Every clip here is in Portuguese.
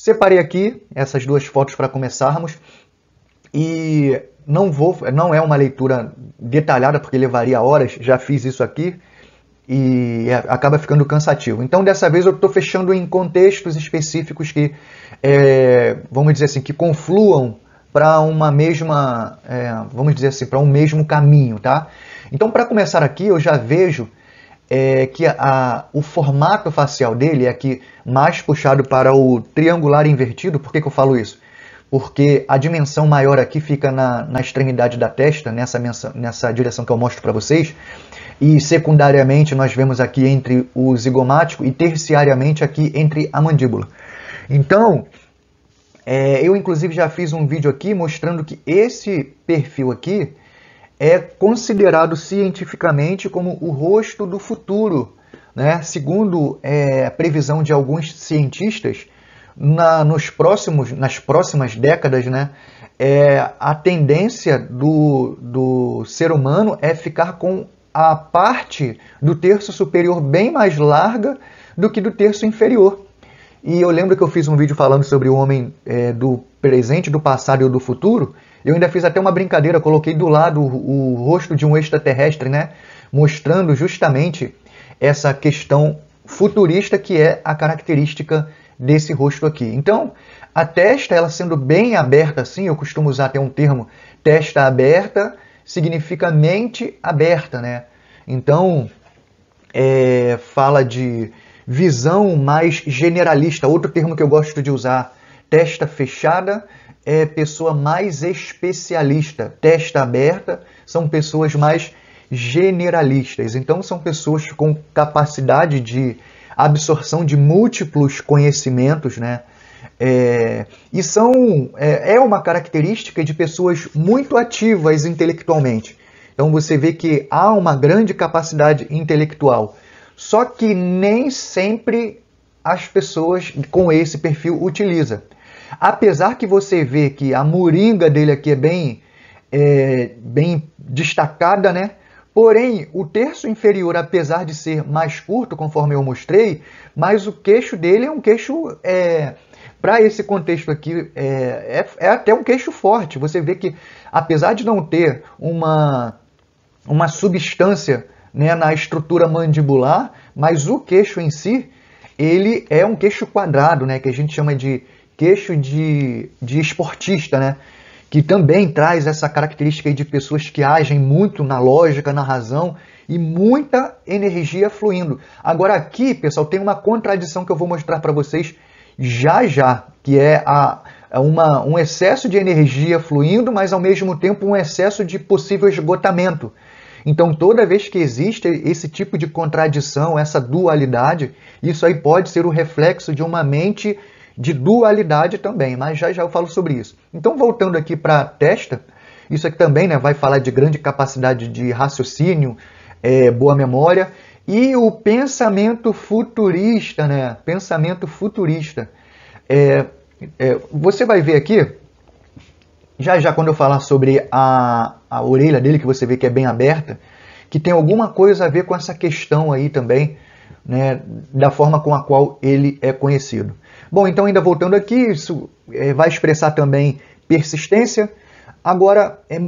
Separei aqui essas duas fotos para começarmos e não vou, não é uma leitura detalhada porque levaria horas, já fiz isso aqui e é, acaba ficando cansativo. Então dessa vez eu estou fechando em contextos específicos que, é, vamos dizer assim, que confluam para uma mesma, é, vamos dizer assim, para um mesmo caminho, tá? Então para começar aqui eu já vejo é que a, a, o formato facial dele é aqui mais puxado para o triangular invertido. Por que, que eu falo isso? Porque a dimensão maior aqui fica na, na extremidade da testa, nessa, nessa direção que eu mostro para vocês. E secundariamente nós vemos aqui entre o zigomático e terciariamente aqui entre a mandíbula. Então, é, eu inclusive já fiz um vídeo aqui mostrando que esse perfil aqui, é considerado cientificamente como o rosto do futuro. Né? Segundo é, a previsão de alguns cientistas, na, nos próximos, nas próximas décadas, né, é, a tendência do, do ser humano é ficar com a parte do terço superior bem mais larga do que do terço inferior. E eu lembro que eu fiz um vídeo falando sobre o homem é, do presente, do passado e do futuro. Eu ainda fiz até uma brincadeira, coloquei do lado o, o rosto de um extraterrestre, né? Mostrando justamente essa questão futurista que é a característica desse rosto aqui. Então, a testa, ela sendo bem aberta assim, eu costumo usar até um termo, testa aberta significa mente aberta, né? Então, é, fala de visão mais generalista. Outro termo que eu gosto de usar, testa fechada, é pessoa mais especialista. Testa aberta são pessoas mais generalistas. Então, são pessoas com capacidade de absorção de múltiplos conhecimentos, né? É, e são é, é, uma característica de pessoas muito ativas intelectualmente. Então você vê que há uma grande capacidade intelectual. Só que nem sempre as pessoas com esse perfil utilizam. Apesar que você vê que a moringa dele aqui é bem, é, bem destacada, né? Porém, o terço inferior, apesar de ser mais curto, conforme eu mostrei, mas o queixo dele é um queixo, é, para esse contexto aqui, é, é, é, até um queixo forte. Você vê que, apesar de não ter uma, uma substância né, na estrutura mandibular, mas o queixo em si, ele é um queixo quadrado, né, que a gente chama de queixo de, de esportista, né, que também traz essa característica de pessoas que agem muito na lógica, na razão e muita energia fluindo. Agora aqui, pessoal, tem uma contradição que eu vou mostrar para vocês já já, que é a, uma, um excesso de energia fluindo, mas ao mesmo tempo um excesso de possível esgotamento. Então, toda vez que existe esse tipo de contradição, essa dualidade, isso aí pode ser o reflexo de uma mente de dualidade também, mas já já eu falo sobre isso. Então, voltando aqui para a testa, isso aqui também né, vai falar de grande capacidade de raciocínio, é, boa memória e o pensamento futurista, né? Pensamento futurista. É, é, você vai ver aqui já já quando eu falar sobre a, a orelha dele, que você vê que é bem aberta, que tem alguma coisa a ver com essa questão aí também, né, da forma com a qual ele é conhecido. Bom, então ainda voltando aqui, isso é, vai expressar também persistência. Agora, é,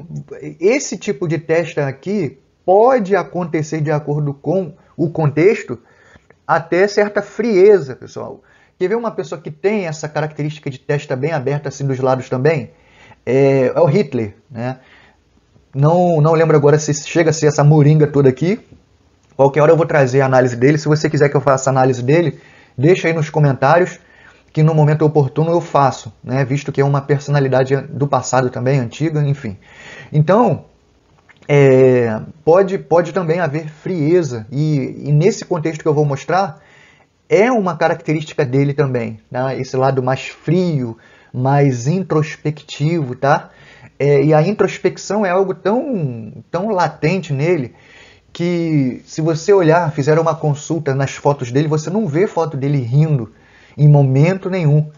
esse tipo de teste aqui pode acontecer de acordo com o contexto, até certa frieza, pessoal. Quer ver uma pessoa que tem essa característica de testa bem aberta assim dos lados também? é, é o Hitler, né? Não, não lembro agora se chega a ser essa moringa toda aqui. Qualquer hora eu vou trazer a análise dele. Se você quiser que eu faça a análise dele, deixa aí nos comentários que no momento oportuno eu faço, né? visto que é uma personalidade do passado também, antiga, enfim. Então, é, pode, pode também haver frieza, e, e, nesse contexto que eu vou mostrar, é uma característica dele também, né? esse lado mais frio, mais introspectivo, tá? É, e a introspecção é algo tão, tão latente nele que se você olhar, fizer uma consulta nas fotos dele, você não vê foto dele rindo em momento nenhum.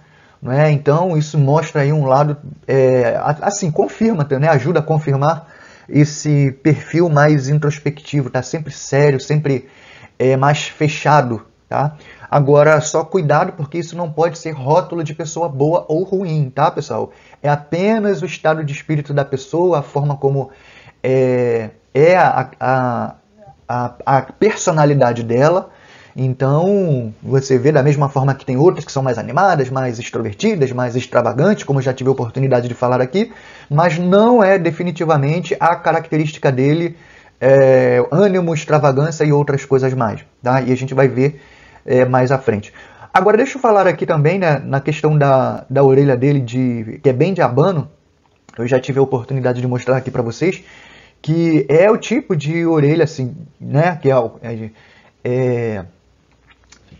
Né? Então isso mostra aí um lado, é, assim, confirma, né? ajuda a confirmar esse perfil mais introspectivo, tá sempre sério, sempre é, mais fechado tá? Agora, só cuidado porque isso não pode ser rótulo de pessoa boa ou ruim, tá, pessoal? É apenas o estado de espírito da pessoa, a forma como é, é a, a, a, a personalidade dela. Então, você vê da mesma forma que tem outras que são mais animadas, mais extrovertidas, mais extravagantes, como já tive a oportunidade de falar aqui, mas não é definitivamente a característica dele é, ânimo, extravagância e outras coisas mais. Tá? E a gente vai ver é, mais à frente. Agora, deixa eu falar aqui também né, na questão da, da orelha dele, de, que é bem de abano. Eu já tive a oportunidade de mostrar aqui para vocês que é o tipo de orelha assim, né? Que é, é, é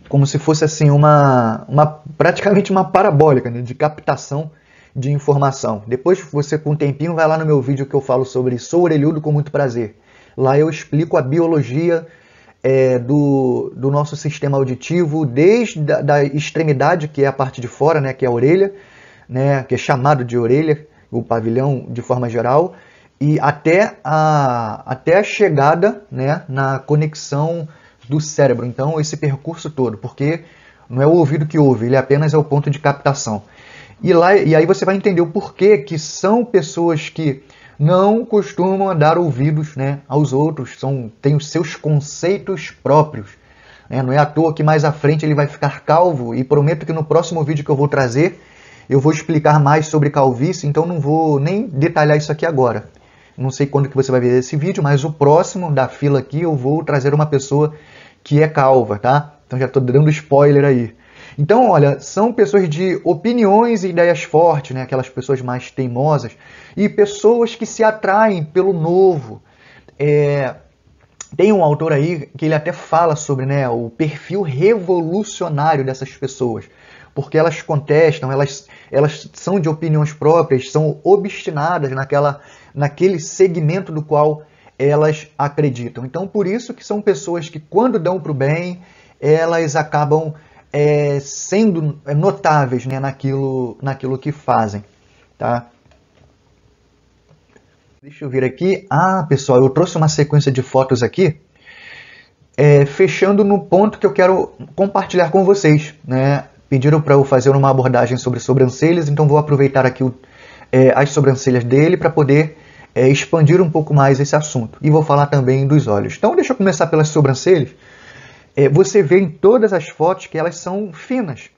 como se fosse assim uma, uma praticamente uma parabólica né, de captação de informação. Depois você com um tempinho vai lá no meu vídeo que eu falo sobre sou orelhudo com muito prazer. Lá eu explico a biologia é, do, do nosso sistema auditivo, desde da, da, extremidade, que é a parte de fora, né, que é a orelha, né, que é chamado de orelha, o pavilhão de forma geral, e até a, até a chegada né, na conexão do cérebro. Então, esse percurso todo, porque não é o ouvido que ouve, ele apenas é o ponto de captação. E, lá, e aí você vai entender o porquê que são pessoas que não costumam dar ouvidos né, aos outros, são, têm os seus conceitos próprios. Né? Não é à toa que mais à frente ele vai ficar calvo e prometo que no próximo vídeo que eu vou trazer eu vou explicar mais sobre calvície, então não vou nem detalhar isso aqui agora. Não sei quando que você vai ver esse vídeo, mas o próximo da fila aqui eu vou trazer uma pessoa que é calva, tá? Então já estou dando spoiler aí. Então, olha, são pessoas de opiniões e ideias fortes, né? aquelas pessoas mais teimosas, e pessoas que se atraem pelo novo. É... Tem um autor aí que ele até fala sobre né, o perfil revolucionário dessas pessoas, porque elas contestam, elas, elas são de opiniões próprias, são obstinadas naquela, naquele segmento do qual elas acreditam. Então, por isso que são pessoas que, quando dão para o bem, elas acabam é, sendo é, notáveis né, naquilo, naquilo que fazem. Tá? Deixa eu ver aqui. Ah, pessoal, eu trouxe uma sequência de fotos aqui, é, fechando no ponto que eu quero compartilhar com vocês. Né? Pediram para eu fazer uma abordagem sobre sobrancelhas, então vou aproveitar aqui o, é, as sobrancelhas dele para poder é, expandir um pouco mais esse assunto. E vou falar também dos olhos. Então, deixa eu começar pelas sobrancelhas. É, você vê em todas as fotos que elas são finas.